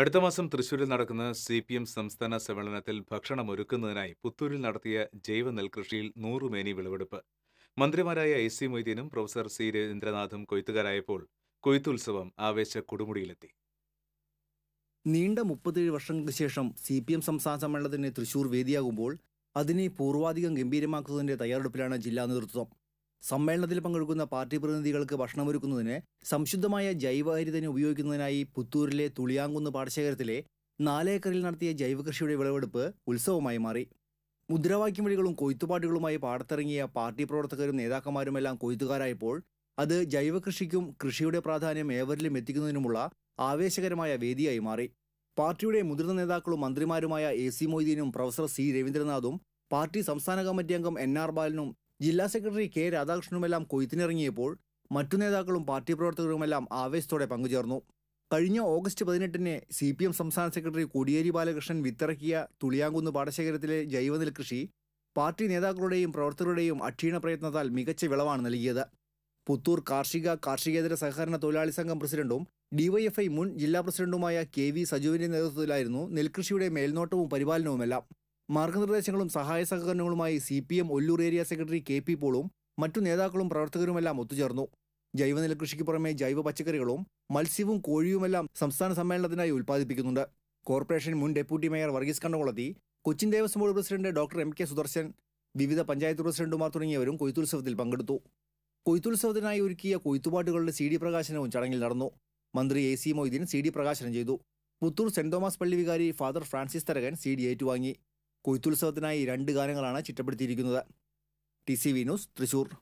അടുത്ത മാസം തൃശൂരിൽ നടക്കുന്ന സി പി എം സംസ്ഥാന സമ്മേളനത്തിൽ ഭക്ഷണം ഒരുക്കുന്നതിനായി പുത്തൂരിൽ നടത്തിയ ജൈവ നെൽകൃഷിയിൽ നൂറുമേനി വിളവെടുപ്പ് മന്ത്രിമാരായ എ സി മൊയ്തീനും പ്രൊഫസർ സി രവീന്ദ്രനാഥും കൊയ്ത്തുകാരായപ്പോൾ കൊയ്ത്തുത്സവം ആവേശ കൊടുമുടിയിലെത്തി നീണ്ട മുപ്പത്തേഴ് വർഷങ്ങൾക്ക് ശേഷം സി പി എം സംസ്ഥാന സമ്മേളനത്തിന് തൃശൂർ വേദിയാകുമ്പോൾ അതിനെ പൂർവാധികം ഗംഭീരമാക്കുന്നതിന്റെ തയ്യാറെടുപ്പിലാണ് ജില്ലാ നേതൃത്വം സമ്മേളനത്തിൽ പങ്കെടുക്കുന്ന പാർട്ടി പ്രതിനിധികൾക്ക് ഭക്ഷണമൊരുക്കുന്നതിന് സംശുദ്ധമായ ജൈവഹരിതനെ ഉപയോഗിക്കുന്നതിനായി പുത്തൂരിലെ തുളിയാങ്കുന്ന് പാടശേഖരത്തിലെ നാലേക്കറിൽ നടത്തിയ ജൈവകൃഷിയുടെ വിളവെടുപ്പ് ഉത്സവമായി മാറി മുദ്രാവാക്യം വഴികളും കൊയ്ത്തുപാട്ടുകളുമായി പാടത്തിറങ്ങിയ പാർട്ടി പ്രവർത്തകരും നേതാക്കന്മാരുമെല്ലാം കൊയ്ത്തുകാരായപ്പോൾ അത് ജൈവകൃഷിക്കും കൃഷിയുടെ പ്രാധാന്യം ഏവരിലും എത്തിക്കുന്നതിനുമുള്ള ആവേശകരമായ വേദിയായി മാറി പാർട്ടിയുടെ മുതിർന്ന നേതാക്കളും മന്ത്രിമാരുമായ എ സി മൊയ്തീനും പ്രൊഫസർ സി രവീന്ദ്രനാഥും പാർട്ടി സംസ്ഥാന കമ്മിറ്റി അംഗം എൻ ആർ ബാലനും ജില്ലാ സെക്രട്ടറി കെ രാധാകൃഷ്ണനുമെല്ലാം കൊയ്ത്തിനിറങ്ങിയപ്പോൾ മറ്റു നേതാക്കളും പാർട്ടി പ്രവർത്തകരുമെല്ലാം ആവേശത്തോടെ പങ്കുചേർന്നു കഴിഞ്ഞ ഓഗസ്റ്റ് പതിനെട്ടിന് സി പി എം സംസ്ഥാന സെക്രട്ടറി കോടിയേരി ബാലകൃഷ്ണൻ വിത്തിറക്കിയ തുളിയാങ്കുന്ന് പാടശേഖരത്തിലെ ജൈവനെൽകൃഷി പാർട്ടി നേതാക്കളുടെയും പ്രവർത്തകരുടെയും അക്ഷീണ പ്രയത്നത്താൽ മികച്ച വിളവാണ് നൽകിയത് പുത്തൂർ കാർഷിക കാർഷികേതര സഹകരണ തൊഴിലാളി സംഘം പ്രസിഡന്റും ഡിവൈഎഫ്ഐ മുൻ ജില്ലാ പ്രസിഡന്റുമായ കെ വി സജുവിന്റെ നേതൃത്വത്തിലായിരുന്നു നെൽകൃഷിയുടെ മേൽനോട്ടവും പരിപാലനവുമെല്ലാം മാർഗനിർദ്ദേശങ്ങളും സഹായ സഹകരണങ്ങളുമായി C P M Ollur area secretary K P പോളും മറ്റു നേതാക്കളും പ്രവർത്തകരുമെല്ലാം ഒത്തുചേർന്നു ജൈവ നെൽകൃഷിക്ക് പുറമെ ജൈവ പച്ചക്കറികളും മത്സ്യവും കോഴിയുമെല്ലാം സംസ്ഥാന സമ്മേളനത്തിനായി ഉൽപ്പാദിപ്പിക്കുന്നുണ്ട് കോർപ്പറേഷൻ മുൻ deputy mayor Varghese Kannakulathi Cochin Devaswom board president doctor M K Sudarshan വിവിധ പഞ്ചായത്ത് പ്രസിഡന്റുമാർ തുടങ്ങിയവരും കൊയ്ത്തുത്സവത്തിൽ പങ്കെടുത്തു കൊയ്ത്തുത്സവത്തിനായി ഒരുക്കിയ കൊയ്ത്തുപാട്ടുകളുടെ സി ഡി പ്രകാശനവും ചടങ്ങിൽ നടന്നു മന്ത്രി A C Moideen C D പ്രകാശനം ചെയ്തു പുത്തൂർ സെന്റ് തോമസ് പള്ളി വികാരി father Francis Tharakan C D ഏറ്റുവാങ്ങി കൊയ്ത്തുത്സവത്തിനായി രണ്ട് ഗാനങ്ങളാണ് ചിട്ടപ്പെടുത്തിയിരിക്കുന്നത് T C V news Thrissur